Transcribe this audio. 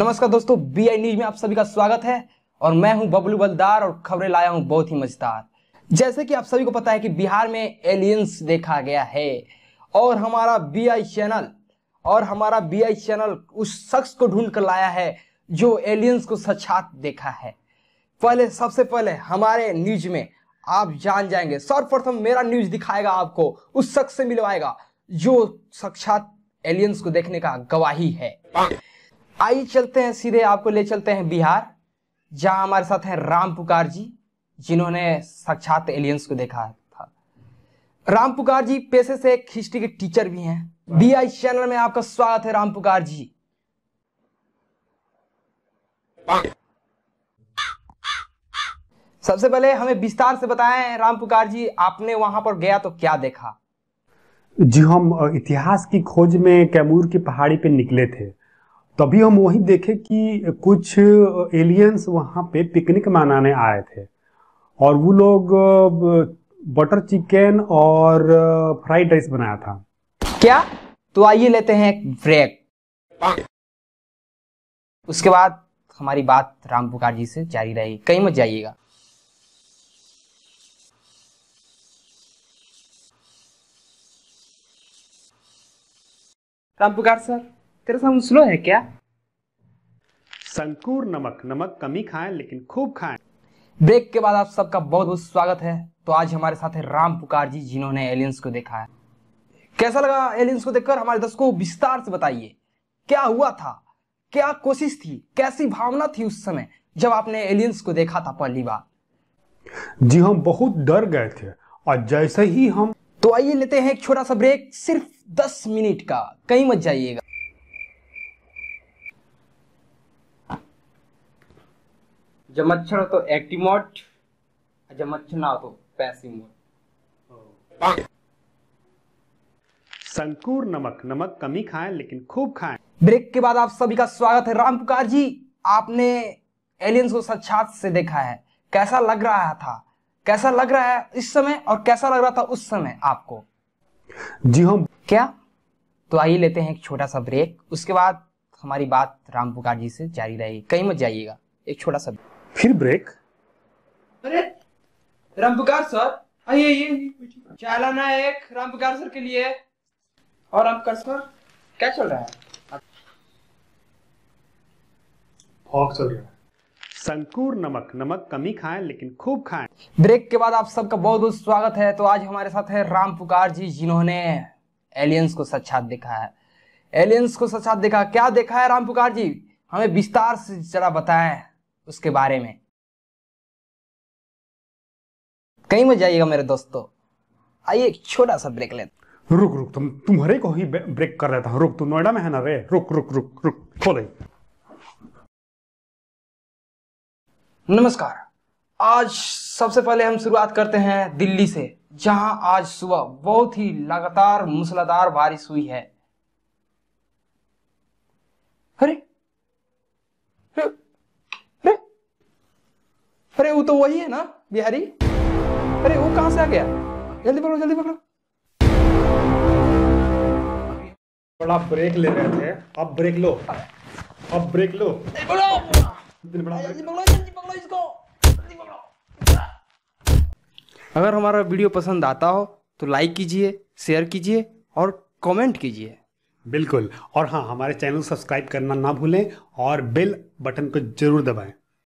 नमस्कार दोस्तों B I news में आप सभी का स्वागत है और मैं हूं बबलू बलदार और खबरें लाया हूं बहुत ही मजेदार जैसे कि आप सभी को पता है कि बिहार में एलियंस देखा गया है और हमारा बी आई चैनल और हमारा बी आई चैनल उस शख्स को ढूंढ कर लाया है जो एलियंस को सचात देखा है पहले सबसे पहले हमारे न्यूज में आप जान जाएंगे सर्वप्रथम मेरा न्यूज दिखाएगा आपको उस शख्स से मिलवाएगा जो साक्षात एलियंस को देखने का गवाही है आइए चलते हैं सीधे आपको ले चलते हैं बिहार जहां हमारे साथ हैं राम पुकार जी जिन्होंने साक्षात एलियंस को देखा था राम पुकार जी पेशे से एक हिस्ट्री के टीचर भी हैं बी आई चैनल में आपका स्वागत है राम पुकार जी सबसे पहले हमें विस्तार से बताएं राम पुकार जी आपने वहां पर गया तो क्या देखा जी हम इतिहास की खोज में कैमूर की पहाड़ी पे निकले थे तभी हम वही देखे कि कुछ एलियंस वहाँ पे पिकनिक मनाने आए थे और वो लोग बटर चिकन और फ्राइड राइस बनाया था क्या तो आइए लेते हैं ब्रेक उसके बाद हमारी बात राम पुकार जी से जारी रहेगी कहीं मत जाइएगा राम पुकार सर तेरा साथ स्लो है क्या संकूर नमक नमक कमी खाएं लेकिन खूब खाएं ब्रेक के बाद आप सबका बहुत बहुत स्वागत है तो आज हमारे साथ है राम पुकार जी जिन्होंने एलियंस को देखा है कैसा लगा एलियंस को देखकर हमारे दर्शकों विस्तार से बताइए क्या हुआ था क्या कोशिश थी कैसी भावना थी उस समय जब आपने एलियंस को देखा था पहली बार जी हम बहुत डर गए थे और जैसे ही हम तो आइए लेते हैं एक छोटा सा ब्रेक सिर्फ दस मिनट का कहीं मत जाइएगा जब मच्छर हो तो एक्टिमोट जब मच्छर ना हो तो पैसिमोट संकूर नमक नमक कमी खाएं लेकिन खूब खाएं ब्रेक के बाद आप सभी का स्वागत है राम पुकार जी आपने एलियंस को साक्षात से देखा है कैसा लग रहा था कैसा लग रहा है इस समय और कैसा लग रहा था उस समय आपको जी हाँ क्या तो आइए लेते हैं एक छोटा सा ब्रेक उसके बाद हमारी बात राम पुकार जी से जारी रहेगी कहीं मत जाइएगा एक छोटा सा फिर ब्रेक अरे रामपुकार सर आइए ये चालाना एक रामपुकार सर के लिए और रंपकार सर क्या चल रहा है फॉग चल रहा है संकूर नमक नमक कमी खाएं लेकिन खूब खाएं ब्रेक के बाद आप सबका बहुत बहुत स्वागत है तो आज हमारे साथ है राम पुकार जी जिन्होंने एलियंस को सक्षात देखा है एलियंस को सक्षात देखा क्या देखा है राम पुकार जी हमें विस्तार से जरा बताएं उसके बारे में कहीं मत जाइएगा मेरे दोस्तों आइए एक छोटा सा ब्रेक लेते रुक रुक तुम तुम्हारे को ही ब्रेक कर देता हूँ रुक तू नोएडा में है ना रे रुक रुक रुक रुक खोले नमस्कार आज सबसे पहले हम शुरुआत करते हैं दिल्ली से जहां आज सुबह बहुत ही लगातार मूसलाधार बारिश हुई है अरे तो वही है ना बिहारी अरे वो कहां से आ गया जल्दी पकड़ो जल्दी पकड़ो बड़ा ब्रेक ले रहे थे अब ब्रेक लो अब ब्रेक लो अगर हमारा वीडियो पसंद आता हो तो लाइक कीजिए शेयर कीजिए और कमेंट कीजिए बिल्कुल और हाँ हमारे चैनल सब्सक्राइब करना ना भूलें और बेल बटन को जरूर दबाएं